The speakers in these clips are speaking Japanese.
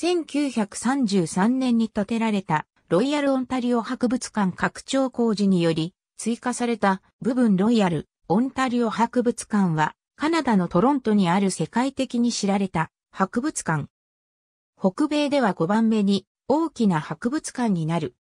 1933年に建てられたロイヤルオンタリオ博物館拡張工事により追加された部分ロイヤルオンタリオ博物館はカナダのトロントにある世界的に知られた博物館。北米では5番目に大きな博物館になる。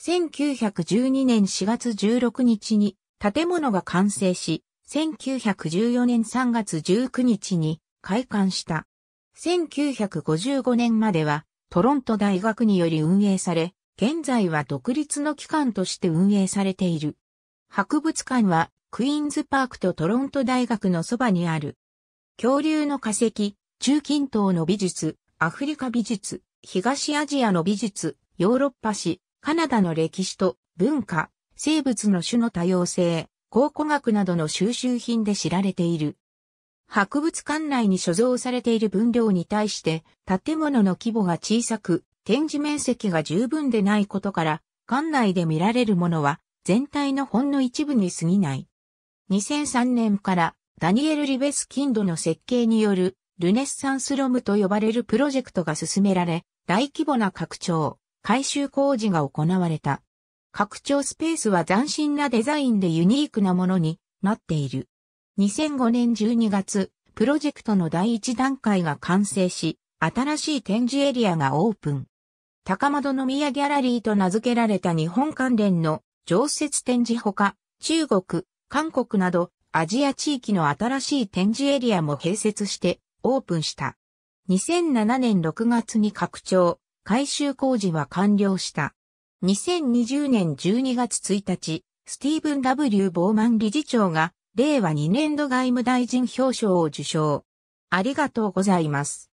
1912年4月16日に建物が完成し、1914年3月19日に開館した。1955年まではトロント大学により運営され、現在は独立の機関として運営されている。博物館はクイーンズパークとトロント大学のそばにある。恐竜の化石、中近東の美術、アフリカ美術、東アジアの美術、ヨーロッパ史、カナダの歴史と文化、生物の種の多様性、考古学などの収集品で知られている。博物館内に所蔵されている分量に対して建物の規模が小さく展示面積が十分でないことから館内で見られるものは全体のほんの一部に過ぎない。2003年からダニエル・リベス・キンドの設計によるルネッサンスロムと呼ばれるプロジェクトが進められ大規模な拡張、改修工事が行われた。拡張スペースは斬新なデザインでユニークなものになっている。2005年12月、プロジェクトの第一段階が完成し、新しい展示エリアがオープン。高の宮ギャラリーと名付けられた日本関連の常設展示ほか、中国、韓国などアジア地域の新しい展示エリアも併設してオープンした。2007年6月に拡張、改修工事は完了した。2020年12月1日、スティーブン・ W・ ボーマン理事長が令和2年度外務大臣表彰を受賞。ありがとうございます。